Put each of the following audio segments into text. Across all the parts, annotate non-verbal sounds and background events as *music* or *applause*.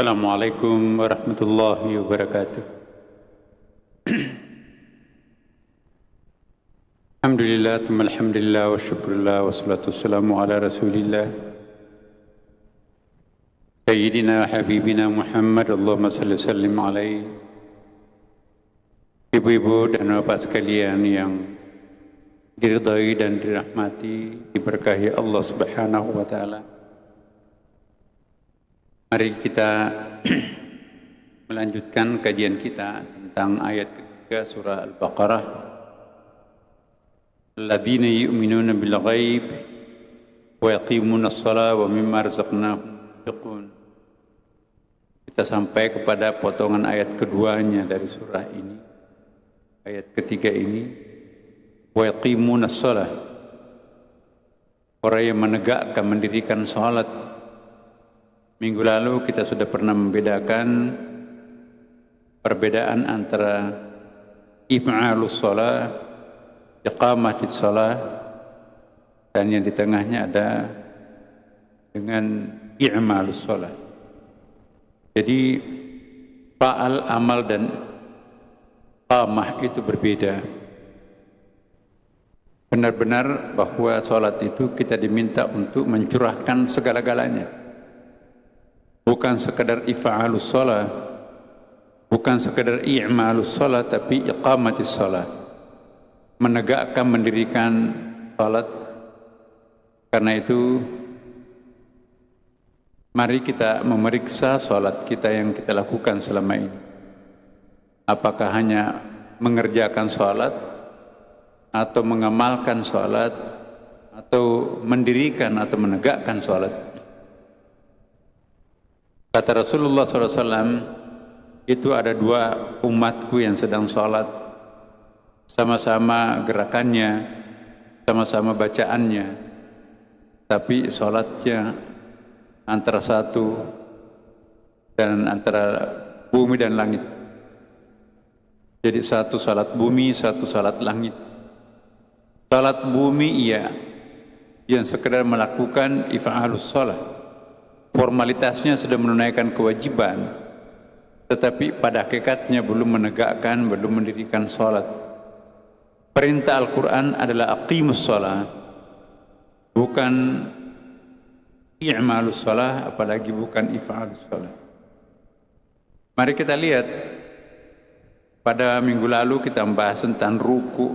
السلام عليكم ورحمة الله وبركاته الحمد لله ثم الحمد لله والشكر لله والصلاة والسلام على رسول الله سيدنا وحبيبنا محمد اللهم صل وسلم عليه Ibu-ibu dan bapak sekalian yang diridhai dan dirahmati diberkahi Allah Subhanahu wa taala. Mari kita *clears throat* melanjutkan kajian kita tentang ayat ketiga surah Al-Baqarah. Alladzina yu'minuna bil ghaib wa yaqimuna as-salata wa mimma razaqnahum yunfiqun. Kita sampai kepada potongan ayat keduanya dari surah ini. Ayat ketiga ini wa yaqimuna as-salata. Orang yang menegakkan mendirikan salat Minggu lalu kita sudah pernah membedakan perbedaan antara if'alus salah, iqamatis sholat, dan yang di tengahnya ada dengan i'malus sholat. Jadi fa'al amal dan qamah itu berbeda. Benar-benar bahwa sholat itu kita diminta untuk mencurahkan segala-galanya bukan sekedar ifa'alus salat bukan sekedar i'malus salat tapi iqamatis salat menegakkan mendirikan salat karena itu mari kita memeriksa salat kita yang kita lakukan selama ini apakah hanya mengerjakan salat atau mengamalkan salat atau mendirikan atau menegakkan salat Kata Rasulullah SAW, itu ada dua umatku yang sedang sholat, sama-sama gerakannya, sama-sama bacaannya, tapi sholatnya antara satu dan antara bumi dan langit. Jadi satu salat bumi, satu salat langit. Salat bumi iya, yang sekedar melakukan ifa'alus salat formalitasnya sudah menunaikan kewajiban tetapi pada hakikatnya belum menegakkan belum mendirikan salat perintah Al-Qur'an adalah aqimus salat bukan i'malus salah apalagi bukan if'alus salah mari kita lihat pada minggu lalu kita membahas tentang ruku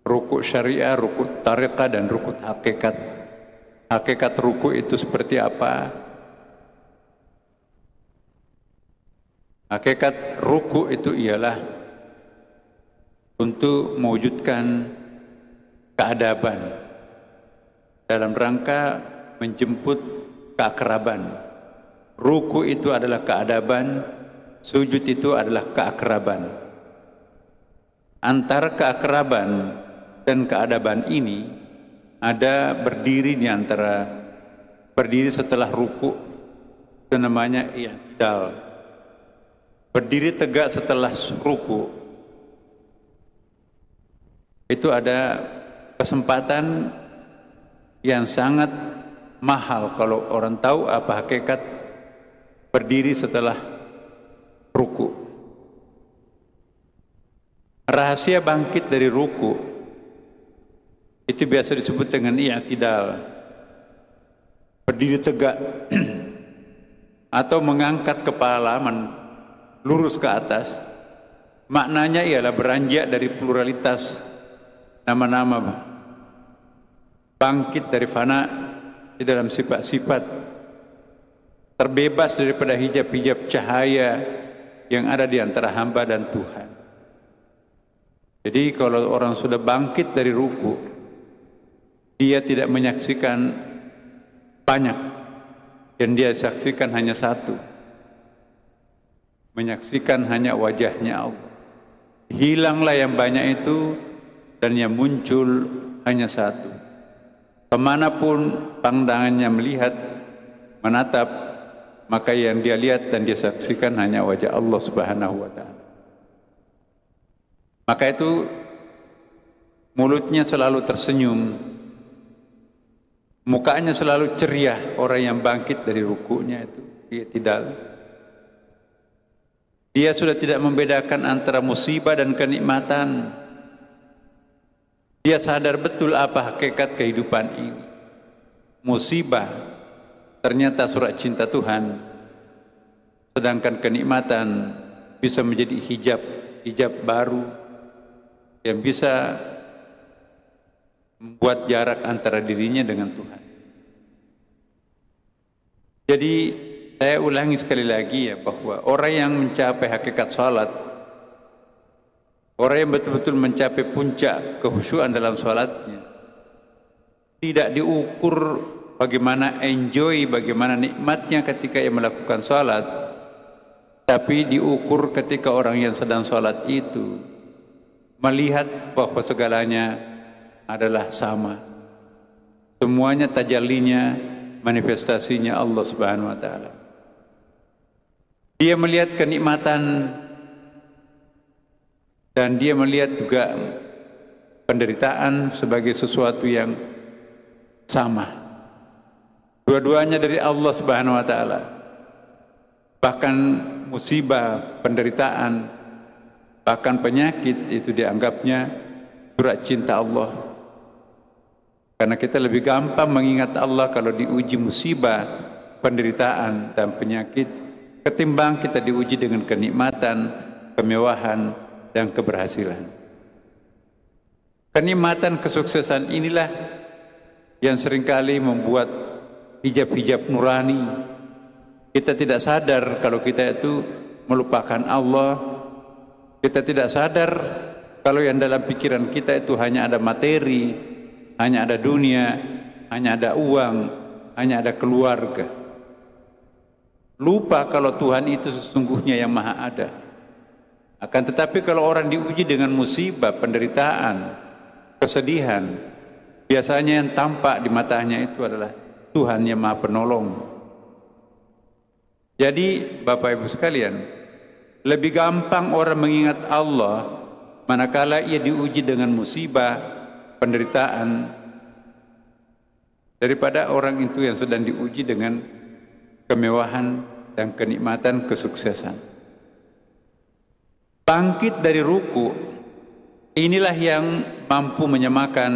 ruku syariah ruku tariqah dan ruku hakikat hakikat ruku itu seperti apa hakikat ruku itu ialah untuk mewujudkan keadaban dalam rangka menjemput keakraban ruku itu adalah keadaban sujud itu adalah keakraban antara keakraban dan keadaban ini ada berdiri di antara berdiri setelah ruku itu namanya i'tidal. Berdiri tegak setelah ruku itu ada kesempatan yang sangat mahal kalau orang tahu apa hakikat berdiri setelah ruku. Rahasia bangkit dari ruku itu biasa disebut dengan i'tidal. Iya, Berdiri tegak *clears throat* atau mengangkat kepala men lurus ke atas. Maknanya ialah beranjak dari pluralitas nama-nama bangkit dari fana di dalam sifat-sifat terbebas daripada hijab-hijab cahaya yang ada di antara hamba dan Tuhan. Jadi kalau orang sudah bangkit dari ruku, dia tidak menyaksikan banyak yang dia saksikan hanya satu menyaksikan hanya wajahnya Allah hilanglah yang banyak itu dan yang muncul hanya satu kemanapun pandangannya melihat menatap maka yang dia lihat dan dia saksikan hanya wajah Allah subhanahu wa ta'ala maka itu mulutnya selalu tersenyum Mukanya selalu ceria orang yang bangkit dari rukunya itu. Dia tidak dia sudah tidak membedakan antara musibah dan kenikmatan. Dia sadar betul apa hakikat kehidupan ini. Musibah ternyata surat cinta Tuhan. Sedangkan kenikmatan bisa menjadi hijab, hijab baru yang bisa membuat jarak antara dirinya dengan Tuhan. Jadi saya ulangi sekali lagi ya bahwa orang yang mencapai hakikat salat orang yang betul-betul mencapai puncak kehusuan dalam salatnya tidak diukur bagaimana enjoy, bagaimana nikmatnya ketika ia melakukan salat tapi diukur ketika orang yang sedang salat itu melihat bahwa segalanya adalah sama. Semuanya tajalinya manifestasinya Allah Subhanahu wa taala. Dia melihat kenikmatan dan dia melihat juga penderitaan sebagai sesuatu yang sama. Dua-duanya dari Allah Subhanahu wa taala. Bahkan musibah, penderitaan, bahkan penyakit itu dianggapnya surat cinta Allah karena kita lebih gampang mengingat Allah kalau diuji musibah, penderitaan, dan penyakit, ketimbang kita diuji dengan kenikmatan, kemewahan, dan keberhasilan. Kenikmatan kesuksesan inilah yang seringkali membuat hijab-hijab nurani. Kita tidak sadar kalau kita itu melupakan Allah. Kita tidak sadar kalau yang dalam pikiran kita itu hanya ada materi, hanya ada dunia, hanya ada uang, hanya ada keluarga. Lupa kalau Tuhan itu sesungguhnya yang maha ada. Akan tetapi kalau orang diuji dengan musibah, penderitaan, kesedihan, biasanya yang tampak di matanya itu adalah Tuhan yang maha penolong. Jadi Bapak Ibu sekalian, lebih gampang orang mengingat Allah manakala ia diuji dengan musibah, penderitaan daripada orang itu yang sedang diuji dengan kemewahan dan kenikmatan kesuksesan. Bangkit dari ruku inilah yang mampu menyamakan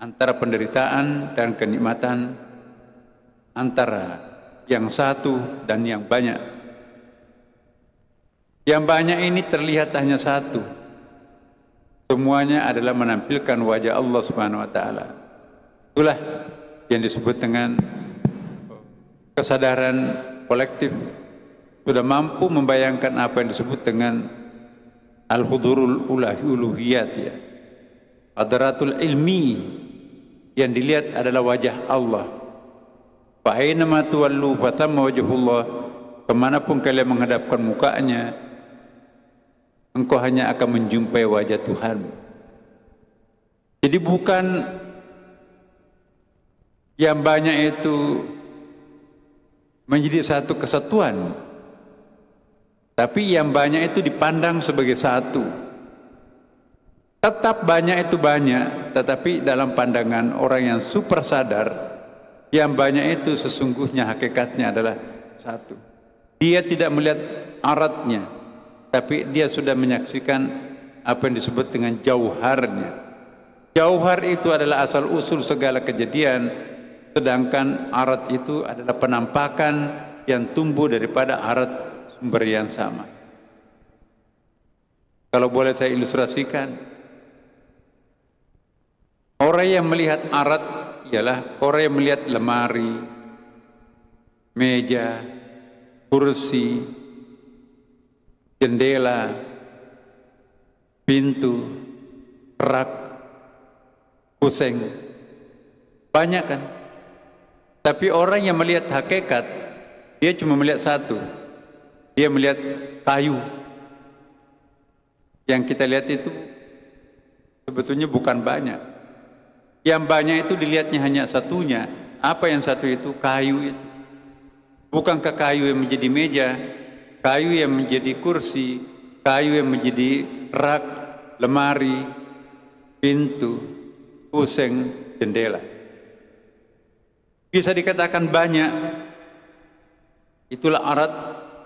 antara penderitaan dan kenikmatan antara yang satu dan yang banyak. Yang banyak ini terlihat hanya satu, semuanya adalah menampilkan wajah Allah Subhanahu wa taala. Itulah yang disebut dengan kesadaran kolektif sudah mampu membayangkan apa yang disebut dengan al-hudurul ulahi uluhiyat ya. Hadratul ilmi yang dilihat adalah wajah Allah. Fa aina ma tuwallu fa thamma wajhullah. Kemanapun kalian menghadapkan mukanya, engkau hanya akan menjumpai wajah Tuhan. Jadi bukan yang banyak itu menjadi satu kesatuan, tapi yang banyak itu dipandang sebagai satu. Tetap banyak itu banyak, tetapi dalam pandangan orang yang super sadar, yang banyak itu sesungguhnya hakikatnya adalah satu. Dia tidak melihat aratnya, tapi dia sudah menyaksikan apa yang disebut dengan jauharnya. Jauhar itu adalah asal usul segala kejadian, sedangkan arat itu adalah penampakan yang tumbuh daripada arat sumber yang sama. Kalau boleh saya ilustrasikan, orang yang melihat arat ialah orang yang melihat lemari, meja, kursi, jendela, pintu, rak, kuseng. Banyak kan? Tapi orang yang melihat hakikat, dia cuma melihat satu. Dia melihat kayu. Yang kita lihat itu sebetulnya bukan banyak. Yang banyak itu dilihatnya hanya satunya. Apa yang satu itu? Kayu itu. Bukankah kayu yang menjadi meja, kayu yang menjadi kursi, kayu yang menjadi rak, lemari, pintu, puseng, jendela. Bisa dikatakan banyak, itulah arat,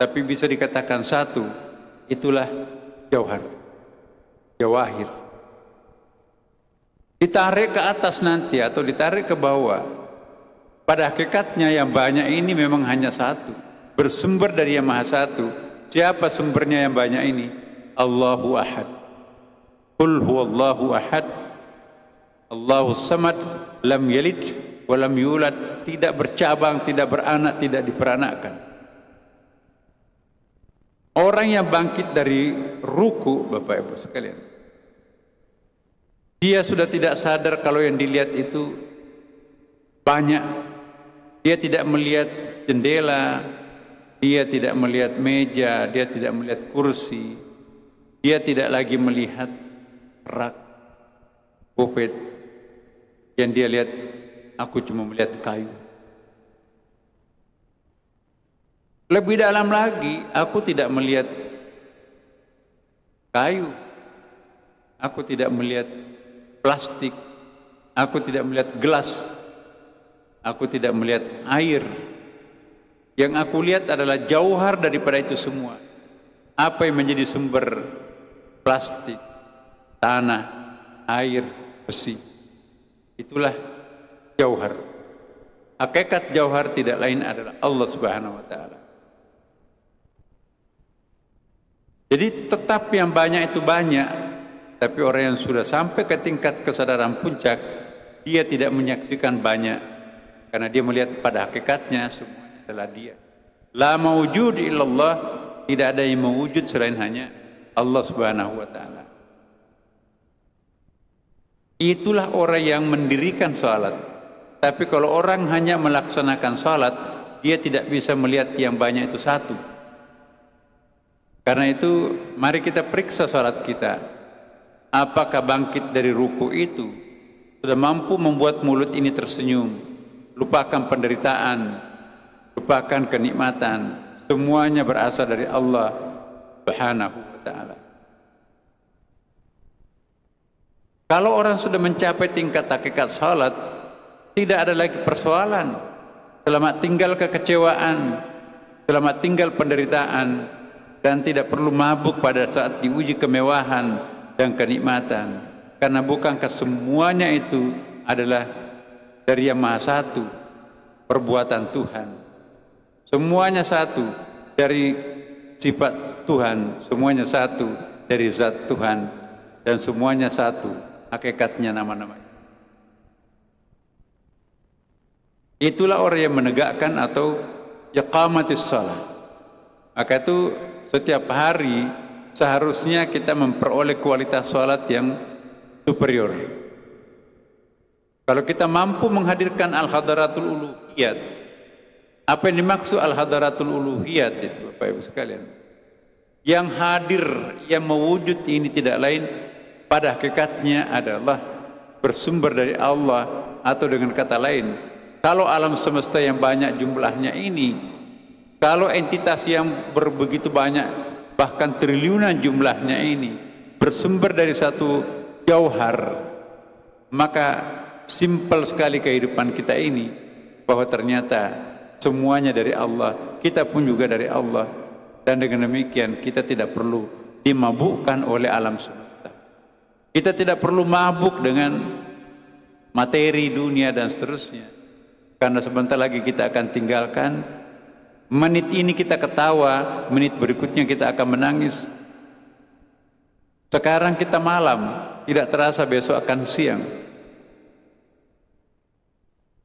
tapi bisa dikatakan satu, itulah jauhar, jawahir. Ditarik ke atas nanti atau ditarik ke bawah, pada hakikatnya yang banyak ini memang hanya satu bersumber dari yang Maha Satu. Siapa sumbernya yang banyak ini? Allahu Ahad. Qul huwallahu ahad. Allahu samad lam yalid walam yulad, tidak bercabang, tidak beranak, tidak diperanakkan. Orang yang bangkit dari ruku, Bapak Ibu sekalian. Dia sudah tidak sadar kalau yang dilihat itu banyak. Dia tidak melihat jendela, dia tidak melihat meja, dia tidak melihat kursi, dia tidak lagi melihat rak pulpit. Yang dia lihat, aku cuma melihat kayu. Lebih dalam lagi, aku tidak melihat kayu, aku tidak melihat plastik, aku tidak melihat gelas, aku tidak melihat air. Yang aku lihat adalah jauhar daripada itu semua. Apa yang menjadi sumber plastik, tanah, air, besi. Itulah jauhar. Hakikat jauhar tidak lain adalah Allah Subhanahu wa taala. Jadi tetap yang banyak itu banyak, tapi orang yang sudah sampai ke tingkat kesadaran puncak, dia tidak menyaksikan banyak karena dia melihat pada hakikatnya semua adalah dia. La mawujud illallah, tidak ada yang mewujud selain hanya Allah Subhanahu wa taala. Itulah orang yang mendirikan salat. Tapi kalau orang hanya melaksanakan salat, dia tidak bisa melihat yang banyak itu satu. Karena itu mari kita periksa salat kita. Apakah bangkit dari ruku itu sudah mampu membuat mulut ini tersenyum? Lupakan penderitaan, merupakan kenikmatan semuanya berasal dari Allah Subhanahu wa taala. Kalau orang sudah mencapai tingkat hakikat salat, tidak ada lagi persoalan. Selamat tinggal kekecewaan, selamat tinggal penderitaan dan tidak perlu mabuk pada saat diuji kemewahan dan kenikmatan. Karena bukankah semuanya itu adalah dari Yang Maha Satu, perbuatan Tuhan. Semuanya satu dari sifat Tuhan, semuanya satu dari zat Tuhan, dan semuanya satu hakikatnya nama-nama. Itulah orang yang menegakkan atau yaqamatis salah. Maka itu setiap hari seharusnya kita memperoleh kualitas salat yang superior. Kalau kita mampu menghadirkan al-hadaratul uluhiyat, apa yang dimaksud al-hadaratul uluhiyat itu Bapak Ibu sekalian? Yang hadir, yang mewujud ini tidak lain pada hakikatnya adalah bersumber dari Allah atau dengan kata lain kalau alam semesta yang banyak jumlahnya ini kalau entitas yang berbegitu banyak bahkan triliunan jumlahnya ini bersumber dari satu jauhar maka simpel sekali kehidupan kita ini bahwa ternyata Semuanya dari Allah. Kita pun juga dari Allah. Dan dengan demikian kita tidak perlu dimabukkan oleh alam semesta. Kita tidak perlu mabuk dengan materi dunia dan seterusnya. Karena sebentar lagi kita akan tinggalkan. Menit ini kita ketawa, menit berikutnya kita akan menangis. Sekarang kita malam, tidak terasa besok akan siang.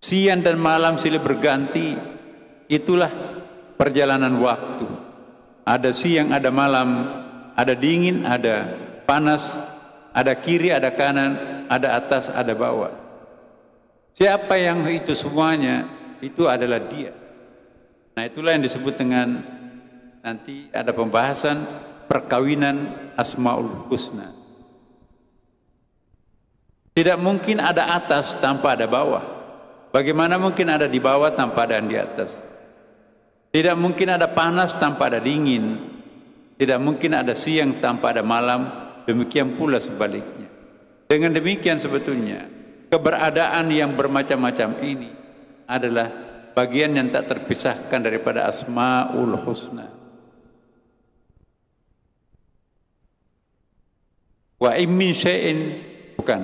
Siang dan malam silih berganti, itulah perjalanan waktu. Ada siang, ada malam, ada dingin, ada panas, ada kiri, ada kanan, ada atas, ada bawah. Siapa yang itu semuanya, itu adalah dia. Nah itulah yang disebut dengan nanti ada pembahasan perkawinan Asma'ul Husna. Tidak mungkin ada atas tanpa ada bawah. Bagaimana mungkin ada di bawah tanpa ada yang di atas? Tidak mungkin ada panas tanpa ada dingin. Tidak mungkin ada siang tanpa ada malam. Demikian pula sebaliknya. Dengan demikian sebetulnya, keberadaan yang bermacam-macam ini adalah bagian yang tak terpisahkan daripada Asma'ul Husna. Wa immin syai'in bukan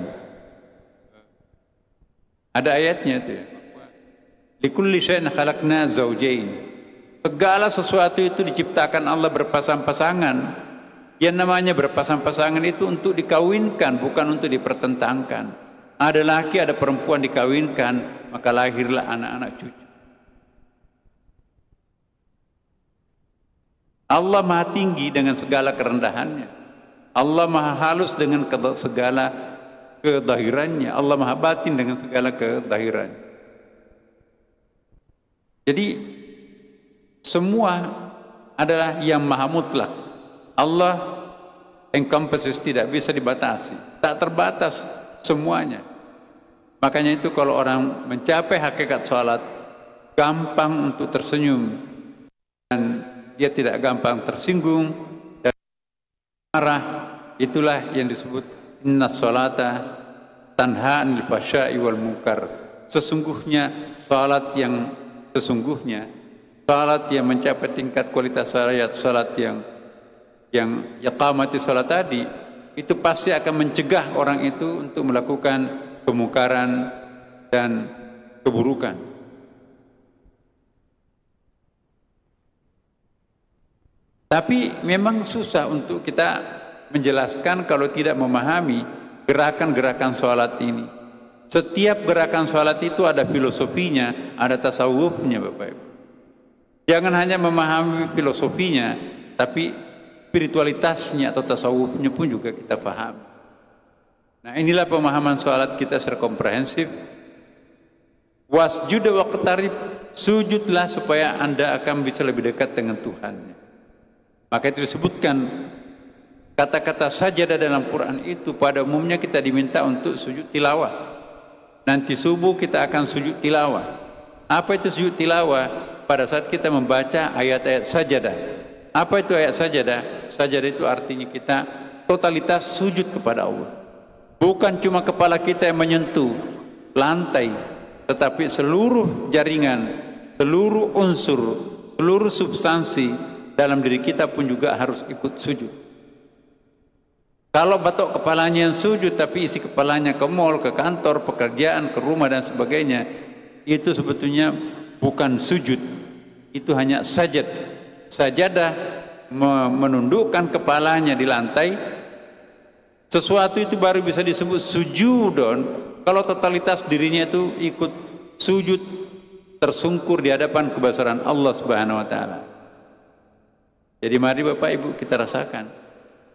ada ayatnya tu. ya. Likulli syai'in khalaqna zawjain. Segala sesuatu itu diciptakan Allah berpasang-pasangan. Yang namanya berpasang-pasangan itu untuk dikawinkan, bukan untuk dipertentangkan. Ada laki, ada perempuan dikawinkan, maka lahirlah anak-anak cucu. Allah maha tinggi dengan segala kerendahannya. Allah maha halus dengan segala kedahirannya. Allah maha batin dengan segala kedahirannya. Jadi semua adalah yang maha mutlak. Allah encompasses tidak bisa dibatasi. Tak terbatas semuanya. Makanya itu kalau orang mencapai hakikat sholat, gampang untuk tersenyum. Dan dia tidak gampang tersinggung dan marah. Itulah yang disebut inna sholata tanha anil fasyai wal munkar. Sesungguhnya sholat yang sesungguhnya salat yang mencapai tingkat kualitas syariat salat yang yang yaqamati salat tadi itu pasti akan mencegah orang itu untuk melakukan kemungkaran dan keburukan. Tapi memang susah untuk kita menjelaskan kalau tidak memahami gerakan-gerakan salat ini. Setiap gerakan salat itu ada filosofinya, ada tasawufnya Bapak Ibu. Jangan hanya memahami filosofinya, tapi spiritualitasnya atau tasawufnya pun juga kita paham. Nah inilah pemahaman sholat kita secara komprehensif. Wasjud waqtarib, sujudlah supaya Anda akan bisa lebih dekat dengan Tuhan. Maka itu disebutkan kata-kata sajadah dalam Quran itu pada umumnya kita diminta untuk sujud tilawah. Nanti subuh kita akan sujud tilawah. Apa itu sujud tilawah? pada saat kita membaca ayat-ayat sajadah. Apa itu ayat sajadah? Sajadah itu artinya kita totalitas sujud kepada Allah. Bukan cuma kepala kita yang menyentuh lantai, tetapi seluruh jaringan, seluruh unsur, seluruh substansi dalam diri kita pun juga harus ikut sujud. Kalau batok kepalanya yang sujud tapi isi kepalanya ke mall, ke kantor, pekerjaan, ke rumah dan sebagainya, itu sebetulnya bukan sujud itu hanya sajad. Sajadah menundukkan kepalanya di lantai. Sesuatu itu baru bisa disebut sujudon kalau totalitas dirinya itu ikut sujud tersungkur di hadapan kebesaran Allah Subhanahu wa taala. Jadi mari Bapak Ibu kita rasakan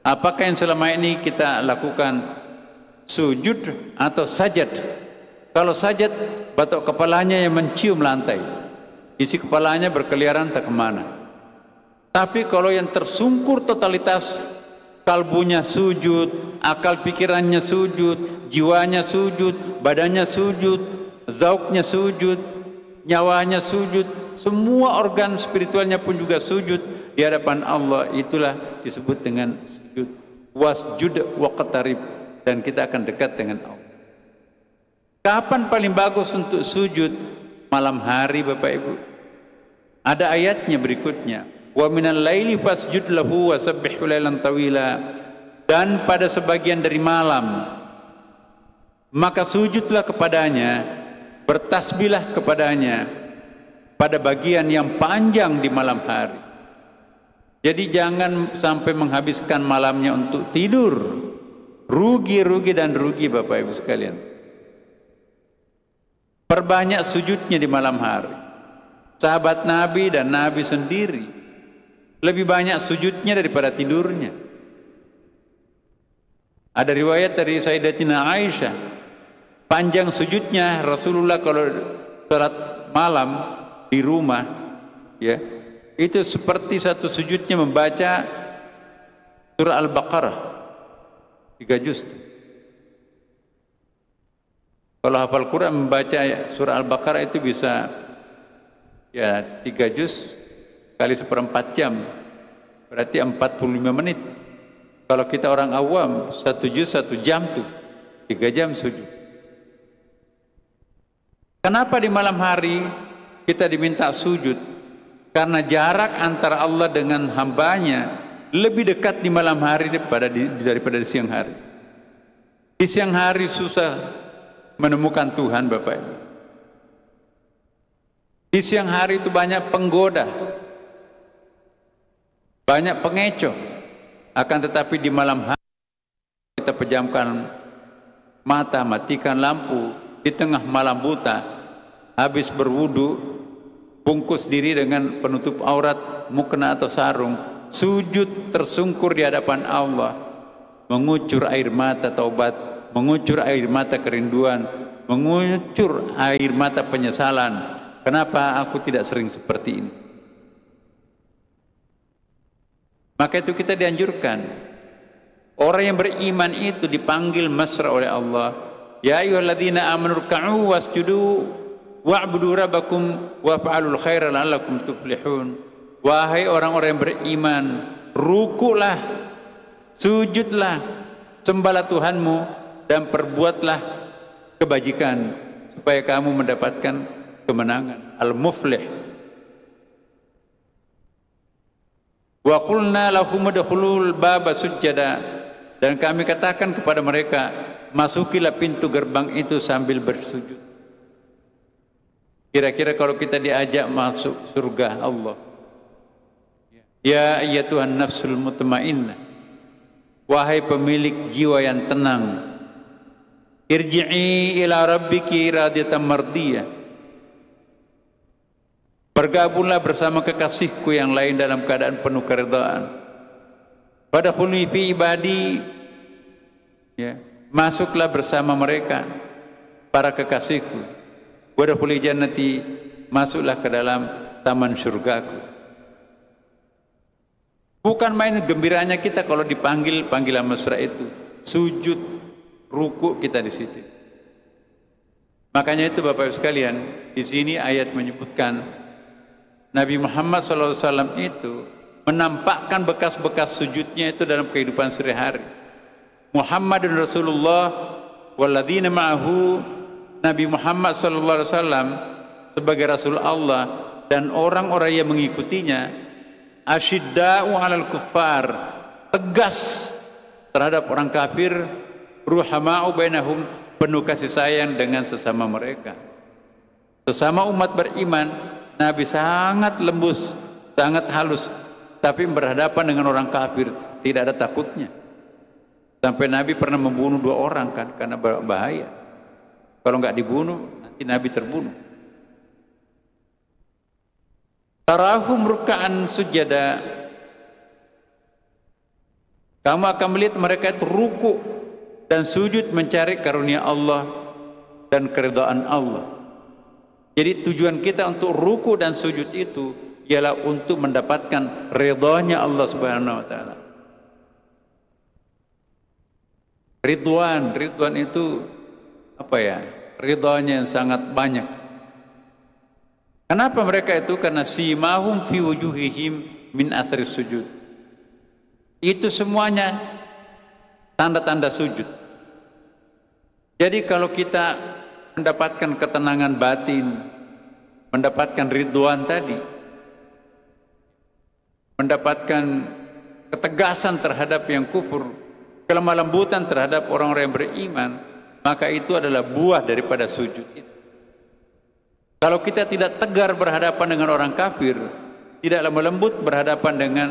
apakah yang selama ini kita lakukan sujud atau sajad? Kalau sajad batok kepalanya yang mencium lantai isi kepalanya berkeliaran tak kemana. Tapi kalau yang tersungkur totalitas kalbunya sujud, akal pikirannya sujud, jiwanya sujud, badannya sujud, zauknya sujud, nyawanya sujud, semua organ spiritualnya pun juga sujud di hadapan Allah itulah disebut dengan sujud wasjud waqtarib dan kita akan dekat dengan Allah. Kapan paling bagus untuk sujud? malam hari Bapak Ibu. Ada ayatnya berikutnya. Wa minal laili fasjud lahu wa lailan tawila. Dan pada sebagian dari malam maka sujudlah kepadanya, bertasbihlah kepadanya pada bagian yang panjang di malam hari. Jadi jangan sampai menghabiskan malamnya untuk tidur. Rugi, rugi dan rugi Bapak Ibu sekalian. Perbanyak sujudnya di malam hari. Sahabat Nabi dan Nabi sendiri lebih banyak sujudnya daripada tidurnya. Ada riwayat dari Sayyidatina Aisyah, panjang sujudnya Rasulullah kalau salat malam di rumah ya, itu seperti satu sujudnya membaca surah Al-Baqarah tiga juz. Kalau hafal Quran membaca ya, surah Al-Baqarah itu bisa ya tiga juz kali seperempat jam berarti empat puluh lima menit. Kalau kita orang awam satu juz satu jam tuh tiga jam sujud. Kenapa di malam hari kita diminta sujud? Karena jarak antara Allah dengan hambanya lebih dekat di malam hari daripada di, daripada di siang hari. Di siang hari susah menemukan Tuhan Bapak Ibu. Di siang hari itu banyak penggoda, banyak pengecoh. Akan tetapi di malam hari kita pejamkan mata, matikan lampu di tengah malam buta, habis berwudu, bungkus diri dengan penutup aurat, mukena atau sarung, sujud tersungkur di hadapan Allah, mengucur air mata taubat mengucur air mata kerinduan, mengucur air mata penyesalan. Kenapa aku tidak sering seperti ini? Maka itu kita dianjurkan. Orang yang beriman itu dipanggil mesra oleh Allah. Ya ayyuhalladzina amanu ruk'u wasjudu wa'budu rabbakum waf'alul khaira la'allakum tuflihun. Wahai orang-orang yang beriman, rukuklah, sujudlah, sembahlah Tuhanmu dan perbuatlah kebajikan supaya kamu mendapatkan kemenangan al-muflih wa qulna lahum udkhulul baba sujada dan kami katakan kepada mereka masukilah pintu gerbang itu sambil bersujud kira-kira kalau kita diajak masuk surga Allah ya, ya Tuhan nafsul mutmainnah wahai pemilik jiwa yang tenang Irji'i ila rabbiki radiyatan mardiyah. Bergabunglah bersama kekasihku yang lain dalam keadaan penuh keridaan. Pada fi ibadi ya, masuklah bersama mereka para kekasihku. Wadkhuli jannati masuklah ke dalam taman surgaku. Bukan main gembiranya kita kalau dipanggil panggilan mesra itu. Sujud Ruku kita di situ. Makanya itu Bapak Ibu sekalian, di sini ayat menyebutkan Nabi Muhammad SAW itu menampakkan bekas-bekas sujudnya itu dalam kehidupan sehari-hari. Muhammadun Rasulullah waladina ma'ahu Nabi Muhammad saw sebagai rasul Allah dan orang-orang yang mengikutinya asyidda'u 'alal kuffar tegas terhadap orang kafir ruhama'u bainahum penuh kasih sayang dengan sesama mereka. Sesama umat beriman, Nabi sangat lembus, sangat halus, tapi berhadapan dengan orang kafir tidak ada takutnya. Sampai Nabi pernah membunuh dua orang kan karena bahaya. Kalau nggak dibunuh, nanti Nabi terbunuh. Tarahum rukaan sujada. Kamu akan melihat mereka itu ruku dan sujud mencari karunia Allah dan keridhaan Allah. Jadi tujuan kita untuk ruku dan sujud itu ialah untuk mendapatkan ridhonya Allah Subhanahu wa taala. Ridwan, ridwan itu apa ya? Ridhonya yang sangat banyak. Kenapa mereka itu? Karena simahum fi wujuhihim min athri sujud. Itu semuanya tanda-tanda sujud. Jadi kalau kita mendapatkan ketenangan batin, mendapatkan ridwan tadi, mendapatkan ketegasan terhadap yang kufur, kelemah lembutan terhadap orang-orang yang beriman, maka itu adalah buah daripada sujud itu. Kalau kita tidak tegar berhadapan dengan orang kafir, tidaklah lembut berhadapan dengan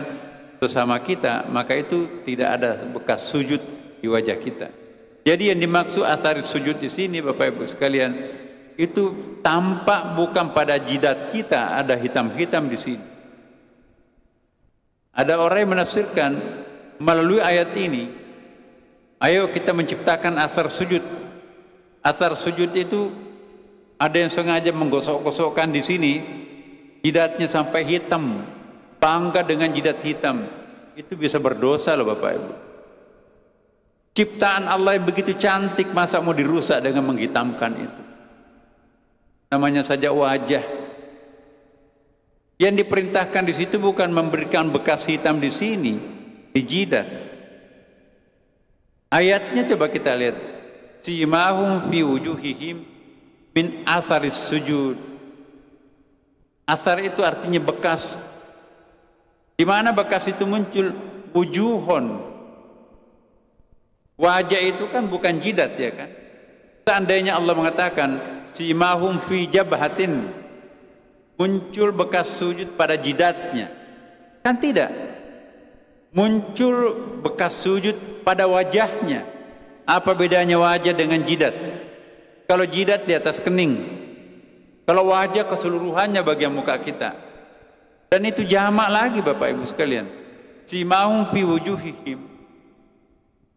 sesama kita, maka itu tidak ada bekas sujud di wajah kita. Jadi yang dimaksud asar sujud di sini Bapak Ibu sekalian itu tampak bukan pada jidat kita ada hitam-hitam di sini. Ada orang yang menafsirkan melalui ayat ini, ayo kita menciptakan asar sujud. Asar sujud itu ada yang sengaja menggosok-gosokkan di sini jidatnya sampai hitam, bangga dengan jidat hitam. Itu bisa berdosa loh Bapak Ibu. Ciptaan Allah yang begitu cantik masa mau dirusak dengan menghitamkan itu. Namanya saja wajah. Yang diperintahkan di situ bukan memberikan bekas hitam di sini, di jidat. Ayatnya coba kita lihat. Simahum fi wujuhihim min atharis sujud. Athar itu artinya bekas. Di mana bekas itu muncul? Wujuhon Wajah itu kan bukan jidat ya kan. Seandainya Allah mengatakan simahum fi jabhatin muncul bekas sujud pada jidatnya. Kan tidak. Muncul bekas sujud pada wajahnya. Apa bedanya wajah dengan jidat? Kalau jidat di atas kening. Kalau wajah keseluruhannya bagian muka kita. Dan itu jamak lagi Bapak Ibu sekalian. Simahum fi wujuhihim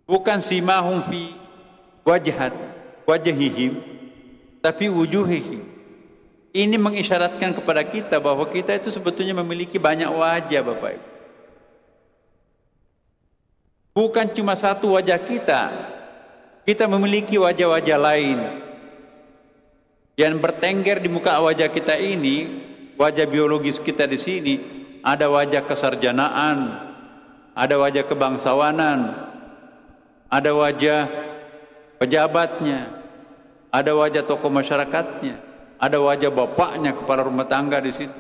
bukan simahum fi wajhat hihim, tapi wujuhihim ini mengisyaratkan kepada kita bahwa kita itu sebetulnya memiliki banyak wajah Bapak Ibu bukan cuma satu wajah kita kita memiliki wajah-wajah lain yang bertengger di muka wajah kita ini, wajah biologis kita di sini, ada wajah kesarjanaan, ada wajah kebangsawanan, ada wajah pejabatnya, ada wajah tokoh masyarakatnya, ada wajah bapaknya kepala rumah tangga di situ.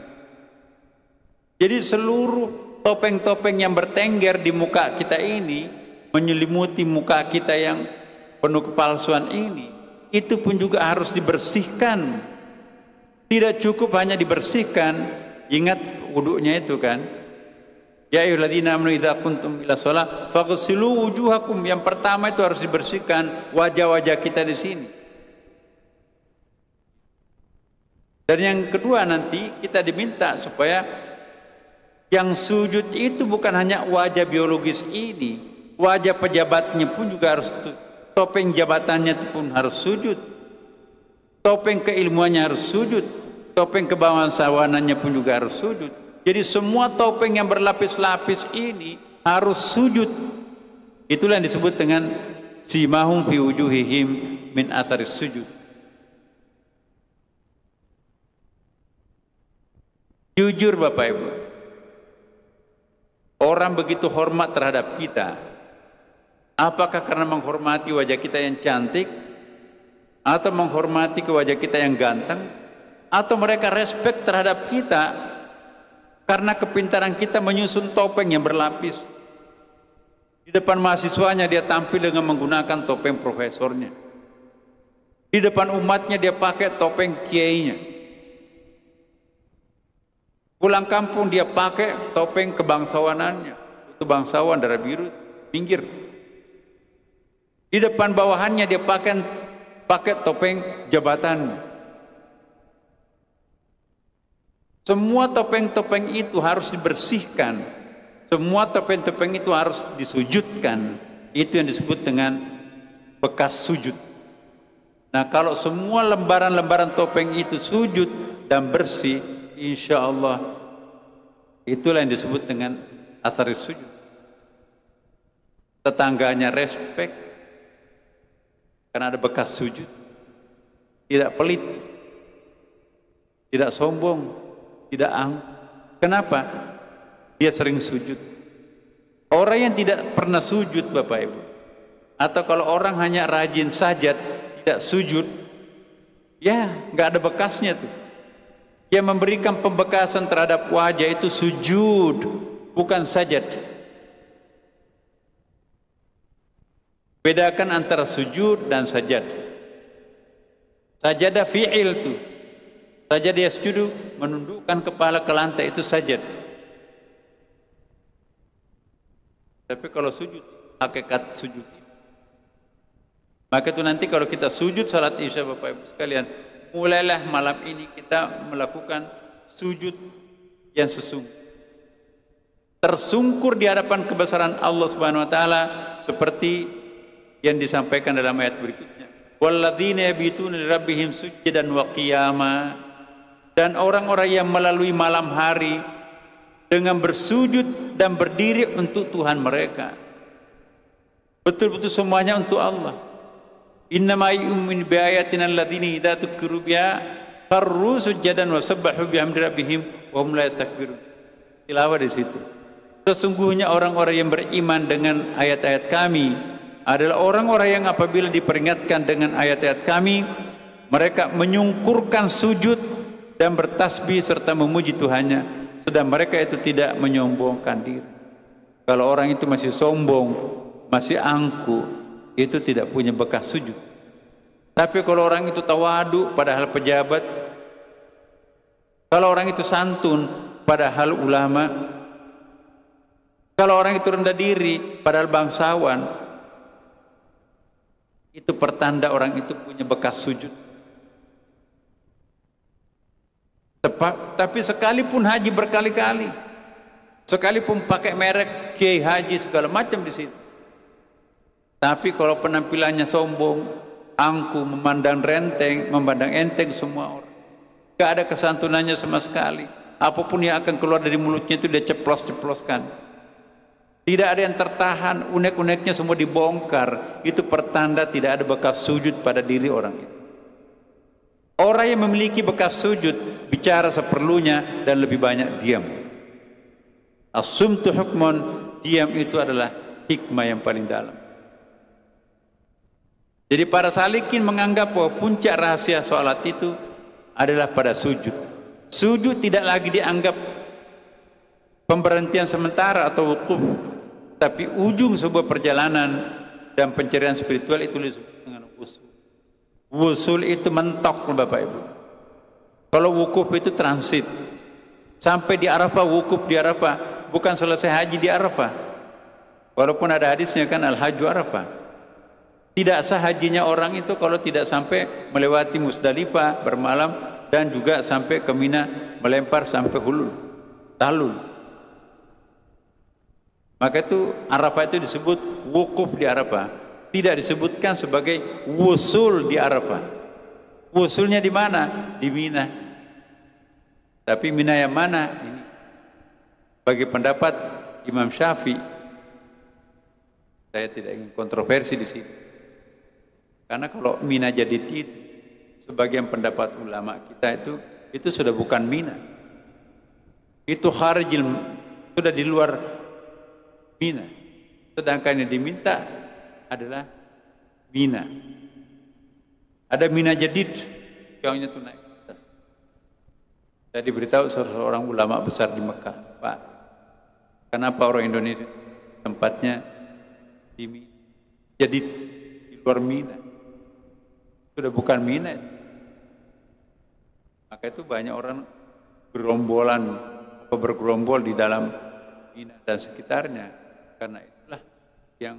Jadi seluruh topeng-topeng yang bertengger di muka kita ini menyelimuti muka kita yang penuh kepalsuan ini, itu pun juga harus dibersihkan. Tidak cukup hanya dibersihkan, ingat wuduknya itu kan, Ya ayyuhalladzina amanu idza kuntum ila shalah faghsilu wujuhakum. Yang pertama itu harus dibersihkan wajah-wajah kita di sini. Dan yang kedua nanti kita diminta supaya yang sujud itu bukan hanya wajah biologis ini, wajah pejabatnya pun juga harus topeng jabatannya itu pun harus sujud. Topeng keilmuannya harus sujud, topeng kebangsawanannya pun juga harus sujud. Jadi semua topeng yang berlapis-lapis ini harus sujud. Itulah yang disebut dengan simahum fi wujuhihim min atharis sujud. Jujur Bapak Ibu. Orang begitu hormat terhadap kita. Apakah karena menghormati wajah kita yang cantik atau menghormati ke wajah kita yang ganteng atau mereka respect terhadap kita karena kepintaran kita menyusun topeng yang berlapis. Di depan mahasiswanya dia tampil dengan menggunakan topeng profesornya. Di depan umatnya dia pakai topeng kiainya. Pulang kampung dia pakai topeng kebangsawanannya. Itu bangsawan darah biru, pinggir Di depan bawahannya dia pakai pakai topeng jabatan. Semua topeng-topeng itu harus dibersihkan. Semua topeng-topeng itu harus disujudkan. Itu yang disebut dengan bekas sujud. Nah kalau semua lembaran-lembaran topeng itu sujud dan bersih, insya Allah itulah yang disebut dengan asar sujud. Tetangganya respek karena ada bekas sujud. Tidak pelit, tidak sombong, tidak angkuh. Kenapa? Dia sering sujud. Orang yang tidak pernah sujud Bapak Ibu. Atau kalau orang hanya rajin sajad tidak sujud, ya nggak ada bekasnya tuh. Yang memberikan pembekasan terhadap wajah itu sujud, bukan sajad Bedakan antara sujud dan sajad Sajadah fi'il tuh saja dia sujud menundukkan kepala ke lantai itu sajad. Tapi kalau sujud hakikat sujud maka itu nanti kalau kita sujud salat Isya Bapak Ibu sekalian, mulailah malam ini kita melakukan sujud yang sesungguhnya. Tersungkur di hadapan kebesaran Allah Subhanahu wa taala seperti yang disampaikan dalam ayat berikutnya. Walladzina yabituna rabbihim sujjadan wa qiyama dan orang-orang yang melalui malam hari dengan bersujud dan berdiri untuk Tuhan mereka. Betul-betul semuanya untuk Allah. Innama yu'min bi ayatina alladziina idza dzukkiru biha kharru sujadan wa sabbahu bihamdi rabbihim wa hum la yastakbirun. Tilawah di situ. Sesungguhnya orang-orang yang beriman dengan ayat-ayat kami adalah orang-orang yang apabila diperingatkan dengan ayat-ayat kami mereka menyungkurkan sujud dan bertasbih serta memuji Tuhannya sedang mereka itu tidak menyombongkan diri kalau orang itu masih sombong masih angku itu tidak punya bekas sujud tapi kalau orang itu tawadu padahal pejabat kalau orang itu santun padahal ulama kalau orang itu rendah diri padahal bangsawan itu pertanda orang itu punya bekas sujud Tepat, tapi sekalipun haji berkali-kali, sekalipun pakai merek kiai haji segala macam di situ. Tapi kalau penampilannya sombong, angku, memandang renteng, memandang enteng semua orang. Gak ada kesantunannya sama sekali. Apapun yang akan keluar dari mulutnya itu dia ceplos-ceploskan. Tidak ada yang tertahan, unek-uneknya semua dibongkar. Itu pertanda tidak ada bekas sujud pada diri orang itu. Orang yang memiliki bekas sujud bicara seperlunya dan lebih banyak diam. Asumtu hukmon diam itu adalah hikmah yang paling dalam. Jadi para salikin menganggap bahwa puncak rahasia sholat itu adalah pada sujud. Sujud tidak lagi dianggap pemberhentian sementara atau wukuf, tapi ujung sebuah perjalanan dan pencarian spiritual itu disebut dengan Wusul itu mentok Bapak Ibu. Kalau wukuf itu transit. Sampai di Arafah wukuf di Arafah, bukan selesai haji di Arafah. Walaupun ada hadisnya kan al-haju Arafah. Tidak sah hajinya orang itu kalau tidak sampai melewati Musdalifah bermalam dan juga sampai ke Mina melempar sampai hulul. Talul. Maka itu Arafah itu disebut wukuf di Arafah tidak disebutkan sebagai wusul di Arafah. Wusulnya di mana? Di Mina. Tapi Mina yang mana? Ini. Bagi pendapat Imam Syafi'i, saya tidak ingin kontroversi di sini. Karena kalau Mina jadi itu, sebagian pendapat ulama kita itu itu sudah bukan Mina. Itu harjil sudah di luar Mina. Sedangkan yang diminta adalah mina. Ada mina jadid, gaungnya itu naik ke atas. Saya diberitahu seorang ulama besar di Mekah, Pak, kenapa orang Indonesia tempatnya di mina? Jadi di luar mina. Sudah bukan mina. Maka itu banyak orang berombolan atau bergerombol di dalam mina dan sekitarnya. Karena itulah yang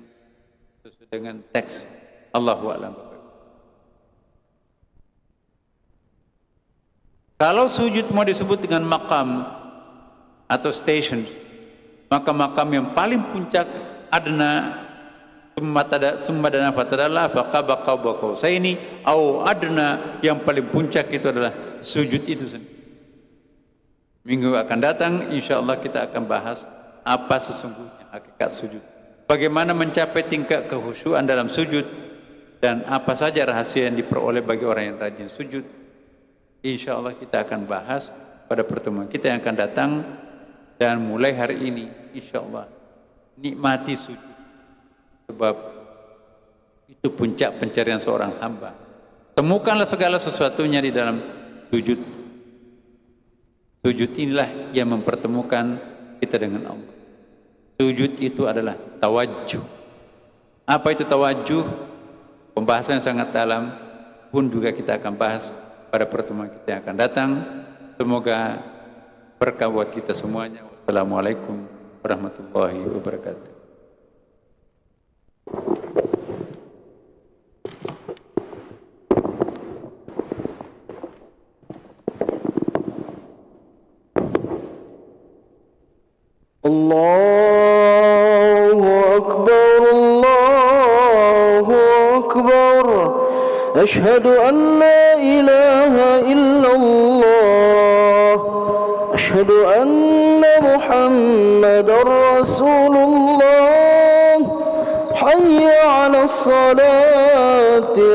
sesuai dengan teks Allahu a'lam. Kalau sujud mau disebut dengan makam atau station, maka makam yang paling puncak adna summadana fatadala faqabaqaw baqaw saya ini au adna yang paling puncak itu adalah sujud itu sendiri minggu akan datang insya Allah kita akan bahas apa sesungguhnya hakikat sujud bagaimana mencapai tingkat kehusuan dalam sujud dan apa saja rahasia yang diperoleh bagi orang yang rajin sujud. Insya Allah kita akan bahas pada pertemuan kita yang akan datang dan mulai hari ini insya Allah nikmati sujud sebab itu puncak pencarian seorang hamba. Temukanlah segala sesuatunya di dalam sujud. Sujud inilah yang mempertemukan kita dengan Allah. Sujud itu adalah tawajuh. Apa itu tawajuh? Pembahasan yang sangat dalam pun juga kita akan bahas pada pertemuan kita yang akan datang. Semoga berkah buat kita semuanya. Assalamualaikum warahmatullahi wabarakatuh. Allah أشهد أن لا إله إلا الله أشهد أن محمد رسول الله حي على الصلاة